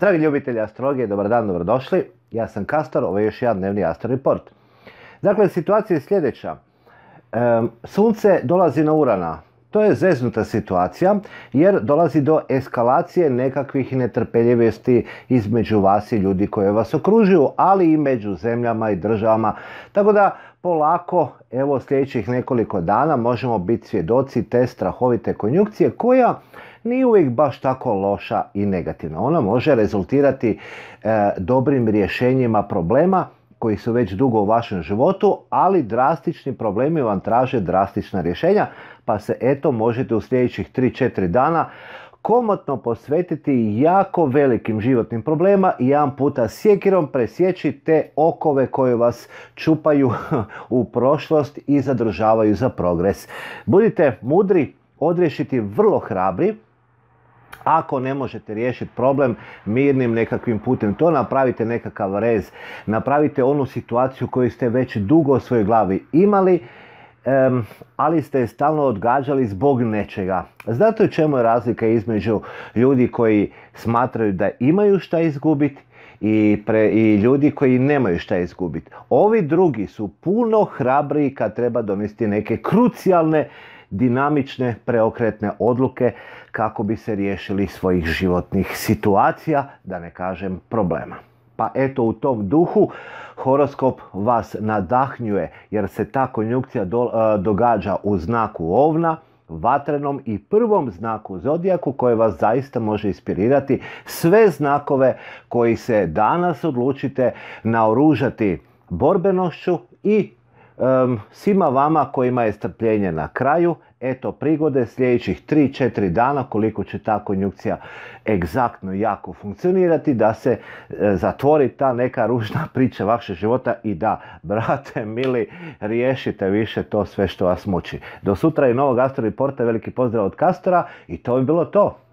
Dragi ljubitelji astrologije, dobar dan, dobrodošli. Ja sam Kastor, ovo je još jedan dnevni Astro Report. Dakle, situacija je sljedeća. sunce dolazi na Urana. To je zeznuta situacija jer dolazi do eskalacije nekakvih netrpeljivosti između vas i ljudi koje vas okružuju, ali i među zemljama i državama. Tako da polako, evo sljedećih nekoliko dana možemo biti svjedoci te strahovite konjukcije koja nije uvijek baš tako loša i negativna. Ona može rezultirati e, dobrim rješenjima problema koji su već dugo u vašem životu, ali drastični problemi vam traže drastična rješenja, pa se eto možete u sljedećih 3-4 dana komotno posvetiti jako velikim životnim problema i jedan puta sjekirom presjeći te okove koje vas čupaju u prošlost i zadržavaju za progres. Budite mudri, odriješiti vrlo hrabri, ako ne možete riješiti problem mirnim nekakvim putem, to napravite nekakav rez, napravite onu situaciju koju ste već dugo u svojoj glavi imali, ali ste je stalno odgađali zbog nečega. Znate u čemu je razlika između ljudi koji smatraju da imaju šta izgubiti i, pre, i ljudi koji nemaju šta izgubiti. Ovi drugi su puno hrabriji kad treba donesti neke krucijalne dinamične preokretne odluke kako bi se riješili svojih životnih situacija, da ne kažem problema. Pa eto u tom duhu horoskop vas nadahnjuje jer se ta konjunkcija e, događa u znaku ovna, vatrenom i prvom znaku zodijaku koje vas zaista može inspirirati sve znakove koji se danas odlučite naoružati borbenošću i svima vama kojima je strpljenje na kraju, eto prigode sljedećih 3-4 dana koliko će ta konjukcija egzaktno jako funkcionirati da se e, zatvori ta neka ružna priča vašeg života i da, brate mili, riješite više to sve što vas muči. Do sutra i novog Astro Reporta, veliki pozdrav od Kastora i to bi bilo to.